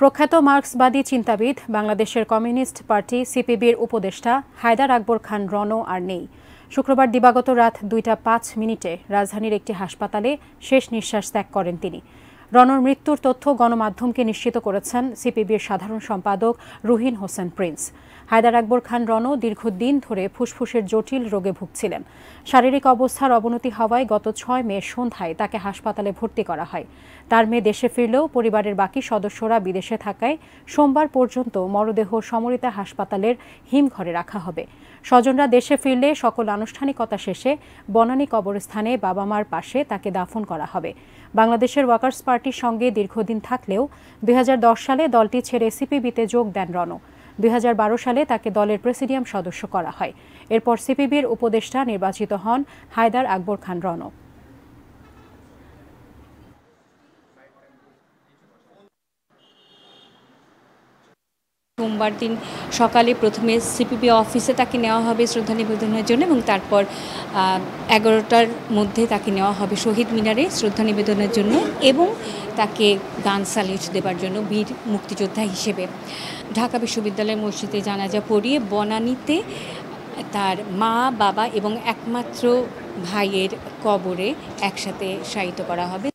প্রখ্যাত মার্ক্সবাদী চিন্তাবিদ বাংলাদেশের কমিউনিস্ট পার্টি সিপিবির উপদেষ্টা হায়দার আকবর খান রনও আর নেই শুক্রবার দিবাগত রাত দুইটা পাঁচ মিনিটে রাজধানীর একটি হাসপাতালে শেষ নিঃশ্বাস ত্যাগ করেন তিনি রনর মৃত্যুর তথ্য গণমাধ্যমকে নিশ্চিত করেছেন সিপিবির সাধারণ সম্পাদক রুহিন হোসেন প্রিন্স হায়দার আকবর খান রণ দীর্ঘদিন ধরে ফুসফুসের জটিল রোগে ভুগছিলেন শারীরিক অবস্থার অবনতি হওয়ায় গত ছয় মে সন্ধ্যায় তাকে হাসপাতালে ভর্তি করা হয় তার মেয়ে দেশে ফিরলেও পরিবারের বাকি সদস্যরা বিদেশে থাকায় সোমবার পর্যন্ত মরদেহ সমরিতা হাসপাতালের হিমঘরে রাখা হবে স্বজনরা দেশে ফিরলে সকল আনুষ্ঠানিকতা শেষে বনানী কবরস্থানে বাবা মার পাশে তাকে দাফন করা হবে বাংলাদেশের ওয়াকার্স পার্টির সঙ্গে দীর্ঘদিন থাকলেও দুই সালে দলটি ছেড়ে সিপিবিতে যোগ দেন রণ দুই সালে তাকে দলের প্রেসিডিয়াম সদস্য করা হয় এরপর সিপিবির উপদেষ্টা নির্বাচিত হন হায়দার আকবর খান রণ সোমবার দিন সকালে প্রথমে সিপিবি অফিসে তাকে নেওয়া হবে শ্রদ্ধা নিবেদনের জন্য এবং তারপর এগারোটার মধ্যে তাকে নেওয়া হবে শহীদ মিনারে শ্রদ্ধা নিবেদনের জন্য এবং তাকে গান স্যালিউট দেবার জন্য বীর মুক্তিযোদ্ধা হিসেবে ঢাকা বিশ্ববিদ্যালয়ের মসজিদে জানাজা পড়িয়ে বনানীতে তার মা বাবা এবং একমাত্র ভাইয়ের কবরে একসাথে শায়িত করা হবে